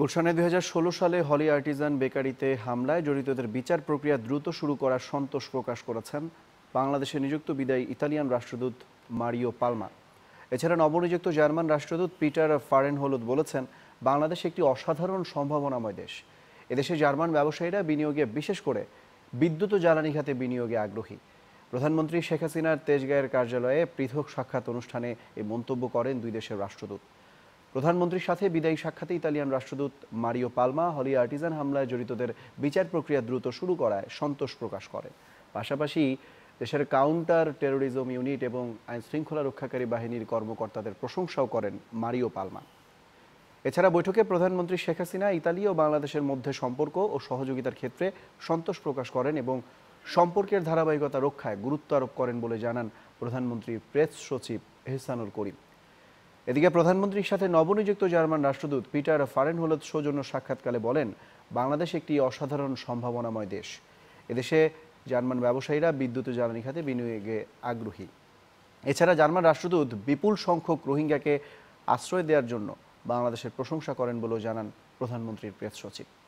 গুলশানে দুই সালে হলি আর্টিজান বেকারিতে হামলায় জড়িতদের বিচার প্রক্রিয়া দ্রুত শুরু করার সন্তোষ প্রকাশ করেছেন বাংলাদেশে নিযুক্ত বিদায়ী ইতালিয়ান রাষ্ট্রদূত মারিও পালমা এছাড়া নবনিযুক্ত জার্মান রাষ্ট্রদূত পিটার ফারেন হলুদ বলেছেন বাংলাদেশ একটি অসাধারণ সম্ভাবনাময় দেশ এদেশে জার্মান ব্যবসায়ীরা বিনিয়োগে বিশেষ করে বিদ্যুৎ ও জ্বালানি খাতে বিনিয়োগে আগ্রহী প্রধানমন্ত্রী শেখ হাসিনার তেজগাঁয়ের কার্যালয়ে পৃথক সাক্ষাৎ অনুষ্ঠানে এই মন্তব্য করেন দুই দেশের রাষ্ট্রদূত প্রধানমন্ত্রীর সাথে বিদায়ী সাক্ষাতে ইতালিয়ান রাষ্ট্রদূত মারিও পালমা হলি আর্টিজান হামলায় জড়িতদের বিচার প্রক্রিয়া দ্রুত শুরু করায় সন্তোষ প্রকাশ করেন পাশাপাশি দেশের কাউন্টার টেরোরিজম ইউনিট এবং আইন শৃঙ্খলা রক্ষাকারী বাহিনীর কর্মকর্তাদের প্রশংসাও করেন মারিও পালমা এছাড়া বৈঠকে প্রধানমন্ত্রী শেখ হাসিনা ইতালি ও বাংলাদেশের মধ্যে সম্পর্ক ও সহযোগিতার ক্ষেত্রে সন্তোষ প্রকাশ করেন এবং সম্পর্কের ধারাবাহিকতা রক্ষায় গুরুত্ব আরোপ করেন বলে জানান প্রধানমন্ত্রীর প্রেস সচিব এহসানুল করিম এদিকে প্রধানমন্ত্রীর সাথে নবনিযুক্ত জার্মান রাষ্ট্রদূত পিটার হোলত সৌজন্য সাক্ষাৎকালে বলেন বাংলাদেশ একটি অসাধারণ সম্ভাবনাময় দেশ এদেশে জার্মান ব্যবসায়ীরা বিদ্যুৎ জ্বালানি খাতে বিনিয়োগে আগ্রহী এছাড়া জার্মান রাষ্ট্রদূত বিপুল সংখ্যক রোহিঙ্গাকে আশ্রয় দেওয়ার জন্য বাংলাদেশের প্রশংসা করেন বলেও জানান প্রধানমন্ত্রীর প্রেস সচিব